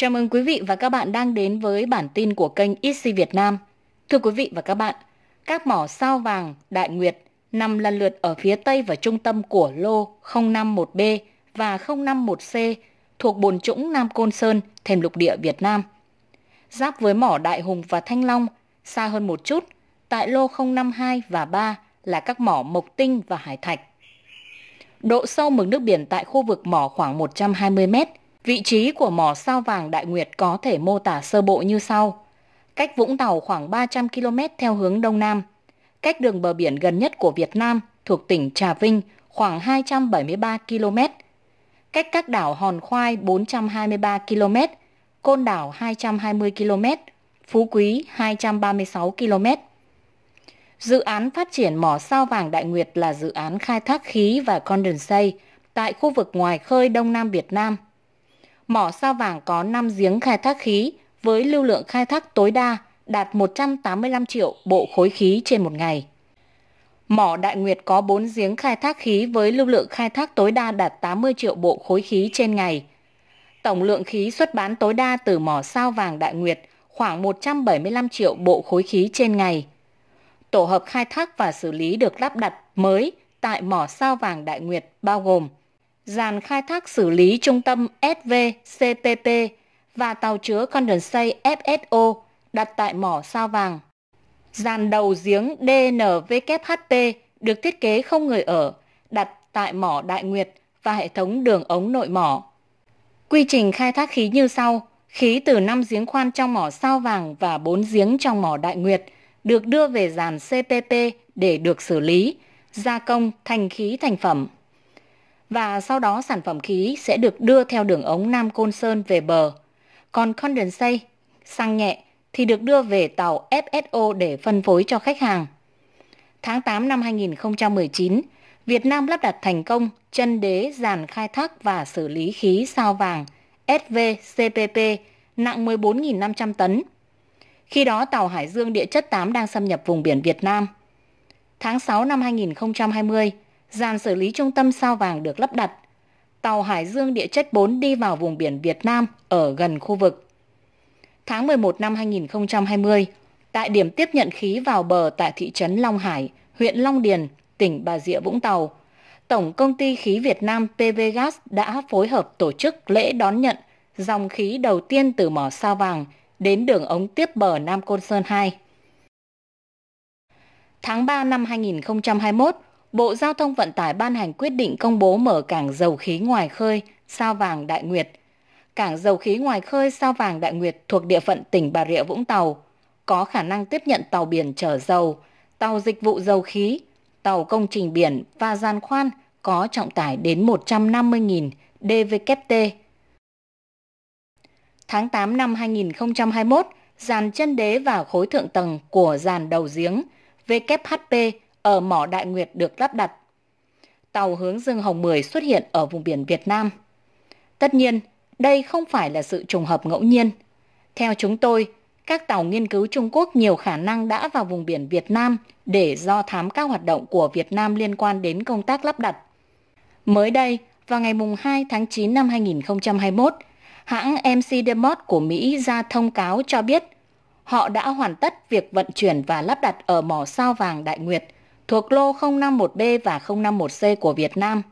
Chào mừng quý vị và các bạn đang đến với bản tin của kênh EC Việt Nam. Thưa quý vị và các bạn, các mỏ sao vàng Đại Nguyệt nằm lần lượt ở phía tây và trung tâm của lô 051B và 051C thuộc bồn trũng Nam Côn Sơn, thềm lục địa Việt Nam. Giáp với mỏ Đại Hùng và Thanh Long, xa hơn một chút, tại lô 052 và 3 là các mỏ Mộc Tinh và Hải Thạch. Độ sâu mực nước biển tại khu vực mỏ khoảng 120 mét – Vị trí của mỏ sao vàng Đại Nguyệt có thể mô tả sơ bộ như sau. Cách Vũng Tàu khoảng 300 km theo hướng Đông Nam. Cách đường bờ biển gần nhất của Việt Nam thuộc tỉnh Trà Vinh khoảng 273 km. Cách các đảo Hòn Khoai 423 km, Côn đảo 220 km, Phú Quý 236 km. Dự án phát triển mỏ sao vàng Đại Nguyệt là dự án khai thác khí và condensate tại khu vực ngoài khơi Đông Nam Việt Nam – mỏ sao vàng có 5 giếng khai thác khí với lưu lượng khai thác tối đa đạt 185 triệu bộ khối khí trên một ngày. Mỏ Đại Nguyệt có 4 giếng khai thác khí với lưu lượng khai thác tối đa đạt 80 triệu bộ khối khí trên ngày. Tổng lượng khí xuất bán tối đa từ mỏ sao vàng Đại Nguyệt khoảng 175 triệu bộ khối khí trên ngày. Tổ hợp khai thác và xử lý được lắp đặt mới tại mỏ sao vàng Đại Nguyệt bao gồm dàn khai thác xử lý trung tâm SVCPP và tàu chứa condensate FSO đặt tại mỏ sao vàng. Dàn đầu giếng dnvkhp được thiết kế không người ở, đặt tại mỏ Đại Nguyệt và hệ thống đường ống nội mỏ. Quy trình khai thác khí như sau, khí từ 5 giếng khoan trong mỏ sao vàng và 4 giếng trong mỏ Đại Nguyệt được đưa về dàn CPP để được xử lý, gia công thành khí thành phẩm và sau đó sản phẩm khí sẽ được đưa theo đường ống Nam Côn Sơn về bờ. Còn condensate, xăng nhẹ thì được đưa về tàu FSO để phân phối cho khách hàng. Tháng 8 năm 2019, Việt Nam lắp đặt thành công chân đế giàn khai thác và xử lý khí sao vàng SVCPP nặng 14.500 tấn. Khi đó tàu Hải Dương Địa chất 8 đang xâm nhập vùng biển Việt Nam. Tháng 6 năm 2020, Giàn xử lý trung tâm sao vàng được lắp đặt. Tàu Hải Dương địa chất 4 đi vào vùng biển Việt Nam ở gần khu vực. Tháng 11 năm 2020, tại điểm tiếp nhận khí vào bờ tại thị trấn Long Hải, huyện Long Điền, tỉnh Bà Rịa Vũng Tàu, Tổng công ty khí Việt Nam PVGas đã phối hợp tổ chức lễ đón nhận dòng khí đầu tiên từ mỏ sao vàng đến đường ống tiếp bờ Nam Côn Sơn 2. Tháng 3 năm 2021, Bộ Giao thông Vận tải ban hành quyết định công bố mở cảng dầu khí ngoài khơi Sao Vàng Đại Nguyệt. Cảng dầu khí ngoài khơi Sao Vàng Đại Nguyệt thuộc địa phận tỉnh Bà Rịa Vũng Tàu, có khả năng tiếp nhận tàu biển chở dầu, tàu dịch vụ dầu khí, tàu công trình biển và giàn khoan có trọng tải đến 150.000 DVKT. Tháng 8 năm 2021, dàn chân đế và khối thượng tầng của dàn đầu giếng VKHP ở mỏ Đại Nguyệt được lắp đặt. Tàu hướng Dương Hồng 10 xuất hiện ở vùng biển Việt Nam. Tất nhiên, đây không phải là sự trùng hợp ngẫu nhiên. Theo chúng tôi, các tàu nghiên cứu Trung Quốc nhiều khả năng đã vào vùng biển Việt Nam để do thám các hoạt động của Việt Nam liên quan đến công tác lắp đặt. Mới đây, vào ngày 2 tháng 9 năm 2021, hãng MC Demot của Mỹ ra thông cáo cho biết họ đã hoàn tất việc vận chuyển và lắp đặt ở mỏ sao vàng Đại Nguyệt thuộc lô 051B và 051C của Việt Nam.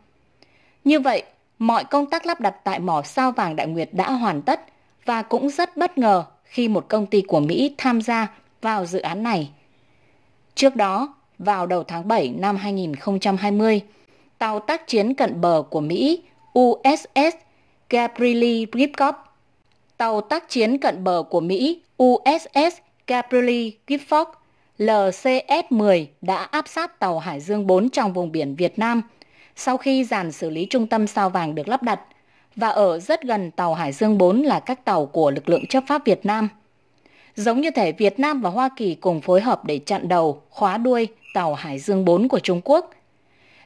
Như vậy, mọi công tác lắp đặt tại mỏ sao vàng Đại Nguyệt đã hoàn tất và cũng rất bất ngờ khi một công ty của Mỹ tham gia vào dự án này. Trước đó, vào đầu tháng 7 năm 2020, tàu tác chiến cận bờ của Mỹ USS Gabrieli Gipkop, tàu tác chiến cận bờ của Mỹ USS Gabrieli Gipford LCS-10 đã áp sát tàu Hải Dương 4 trong vùng biển Việt Nam sau khi dàn xử lý trung tâm sao vàng được lắp đặt và ở rất gần tàu Hải Dương 4 là các tàu của lực lượng chấp pháp Việt Nam. Giống như thể Việt Nam và Hoa Kỳ cùng phối hợp để chặn đầu, khóa đuôi tàu Hải Dương 4 của Trung Quốc.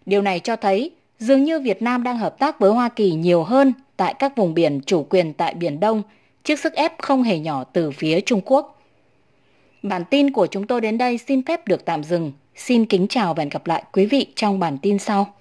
Điều này cho thấy dường như Việt Nam đang hợp tác với Hoa Kỳ nhiều hơn tại các vùng biển chủ quyền tại Biển Đông trước sức ép không hề nhỏ từ phía Trung Quốc. Bản tin của chúng tôi đến đây xin phép được tạm dừng. Xin kính chào và hẹn gặp lại quý vị trong bản tin sau.